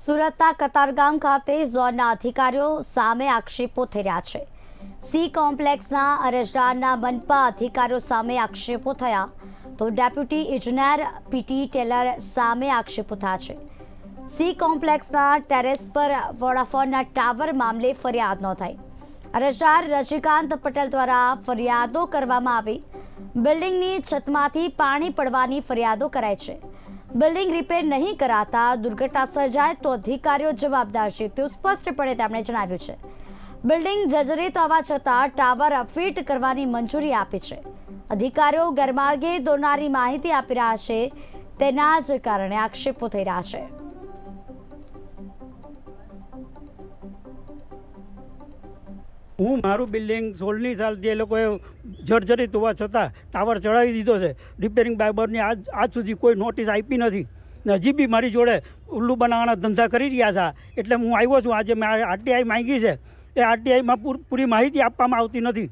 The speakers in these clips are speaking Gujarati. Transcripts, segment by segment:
સુરતના કતારગામ ખાતે ઝોનના અધિકારીઓ સામે આક્ષેપો થઈ રહ્યા છે સી કોમ્પ્લેક્સના અરજદારના મનપા અધિકારીઓ સામે આક્ષેપો થયા તો ડેપ્યુટી ઇજનેર પીટી ટેલર સામે આક્ષેપો થયા છે સી કોમ્પ્લેક્સના ટેરેસ પર વોડાફોનના ટાવર મામલે ફરિયાદ નોંધાઈ અરજદાર રજનીકાંત પટેલ દ્વારા ફરિયાદો કરવામાં આવી બિલ્ડિંગની છતમાંથી પાણી પડવાની ફરિયાદો કરાઈ છે બિલ્ડિંગ રિપેર નહીં કરાતા દુર્ઘટના સર્જાય તો અધિકારીઓ જવાબદાર છે તેવું સ્પષ્ટપણે તેમણે જણાવ્યું છે બિલ્ડિંગ જર્જરિત હોવા છતાં ટાવર અફિટ કરવાની મંજૂરી આપી છે અધિકારીઓ ગેરમાર્ગે દોરનારી માહિતી આપી રહ્યા છે તેના જ કારણે આક્ષેપો થઈ રહ્યા છે હું મારું બિલ્ડિંગ સોળની સાલ જે લોકોએ જર્જરિત હોવા છતાં ટાવર ચડાવી દીધો છે રિપેરિંગ બાયબરની આજ આજ સુધી કોઈ નોટિસ આપી નથી ને હજી બી મારી જોડે ઉલ્લુ બનાવવાના ધંધા કરી રહ્યા છે એટલે હું આવ્યો છું આજે મેં આરટીઆઈ માંગી છે એ આરટીઆઈમાં પૂરી માહિતી આપવામાં આવતી નથી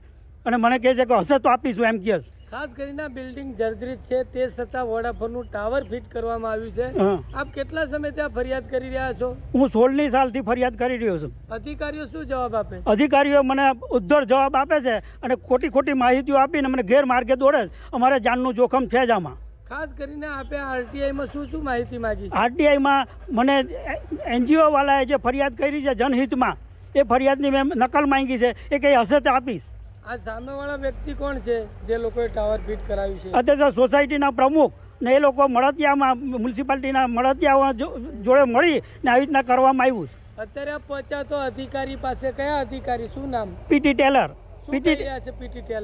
અને મને કહે છે કે હશે તો આપીશું એમ કહે છે ખાસ કરીને બિલ્ડિંગ જર્જરિત છે તે છતાં વોડાફોનનું ટાવર ફિટ કરવામાં આવ્યું છે આપ કેટલા સમય ત્યાં ફરિયાદ કરી રહ્યા છો હું સોળની સાલથી ફરિયાદ કરી રહ્યો છું અધિકારીઓ શું જવાબ આપે અધિકારીઓ મને ઉદ્ધર જવાબ આપે છે અને ખોટી ખોટી માહિતીઓ આપીને મને ગેરમાર્ગે દોડે અમારે જાનનું જોખમ છે જ આમાં ખાસ કરીને આપે આરટીઆઈમાં શું શું માહિતી માગી આરટીઆઈમાં મને વાળાએ જે ફરિયાદ કરી છે જનહિતમાં એ ફરિયાદની મેં નકલ માંગી છે એ કંઈ હશે તો આપીશ આ સામેવાળા વ્યક્તિ કોણ છે જે લોકોએ ટાવર ફિટ કરાવ્યું છે અત્યારે સોસાયટીના પ્રમુખ ને એ લોકો મળતિયામાં મ્યુનિસિપાલિટીના મળતિયા જોડે મળી ને આવી રીતના કરવામાં આવ્યું છે અત્યારે આ પહોંચ્યા તો અધિકારી પાસે કયા અધિકારી શું નામ PT Taylor PT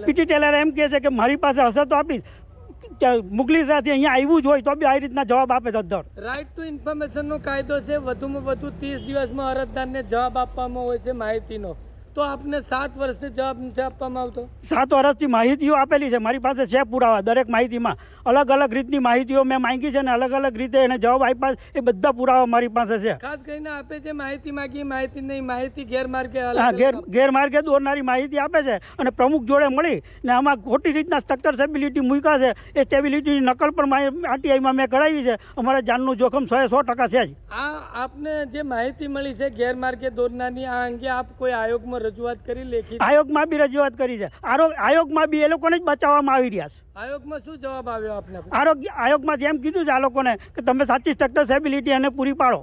PT Taylor એમ કહે છે કે મારી પાસે હશે તો આપીશ મુગલી સાથે અહીંયા આવ્યું જ હોય તો બી આવી રીતના જવાબ આપે છે અધ્ધર રાઇટ ટુ ઇન્ફોર્મેશનનો કાયદો છે વધુમાં વધુ ત્રીસ દિવસમાં અરજદારને જવાબ આપવામાં હોય છે માહિતીનો તો આપને સાત વર્ષની જવાબ નથી આપવામાં આવતો સાત વર્ષથી માહિતીઓ આપેલી છે મારી પાસે છે પુરાવા દરેક માહિતીમાં અલગ અલગ રીતની માહિતીઓ મેં માંગી છે અને અલગ અલગ રીતે એને જવાબ આપ્યા એ બધા પુરાવા મારી પાસે છે ખાસ કરીને આપે જે માહિતી માંગી માહિતી નહીં માહિતી ગેરમાર્ગે હા ગેર ગેરમાર્ગે દોરનારી માહિતી આપે છે અને પ્રમુખ જોડે મળી ને આમાં ખોટી રીતના સ્ટ્રક્ચર સ્ટેબિલિટી મૂક્યા છે એ સ્ટેબિલિટીની નકલ પણ આરટીઆઈમાં મેં કરાવી છે અમારા જાનનું જોખમ સો સો ટકા છે જ આ આપને જે માહિતી મળી છે ગેરમાર્ગે દોરનારની આ અંગે આપ કોઈ આયોગમાં રજૂઆત કરી લેખી આયોગમાં બી રજૂઆત કરી છે આયોગમાં બી એ લોકોને જ બચાવવામાં આવી રહ્યા છે આયોગમાં શું જવાબ આવ્યો આપને આરોગ્ય આયોગમાં જેમ કીધું છે આ લોકોને કે તમે સાચી સ્ટ્રક્ચર સેબિલિટી એને પૂરી પાડો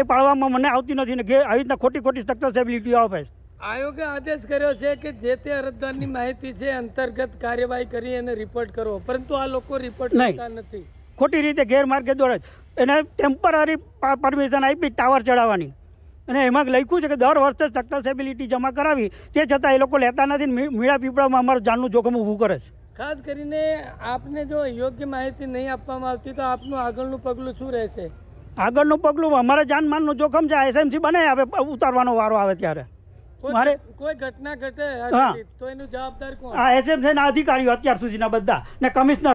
એ પાડવામાં મને આવતી નથી ને આવી રીતના ખોટી ખોટી સ્ટ્રક્ચર સેબિલિટી આપે છે આયોગે આદેશ કર્યો છે કે જે તે અરજદારની માહિતી છે અંતર્ગત કાર્યવાહી કરી અને રિપોર્ટ કરવો પરંતુ આ લોકો રિપોર્ટ કરતા નથી ખોટી રીતે ગેરમાર્ગે દોડે એને ટેમ્પરરી પરમિશન આપી ટાવર ચડાવવાની અને એમાં લખ્યું છે કે દર વર્ષે સક્સેસેબિલિટી જમા કરાવી તે છતાં એ લોકો લેતા નથી મીળા પીપળામાં અમારું જાનનું જોખમ ઊભું કરે છે ખાસ કરીને આપને જો યોગ્ય માહિતી નહીં આપવામાં આવતી તો આપનું આગળનું પગલું શું રહેશે આગળનું પગલું અમારા જાનમાનનું જોખમ છે એસએમસી બને આવે ઉતારવાનો વારો આવે ત્યારે મારે કોઈ ઘટના ઘટે તો એનું જવાબદાર કોણ આ એસએમસીના અધિકારીઓ અત્યાર સુધીના બધા ને કમિશનર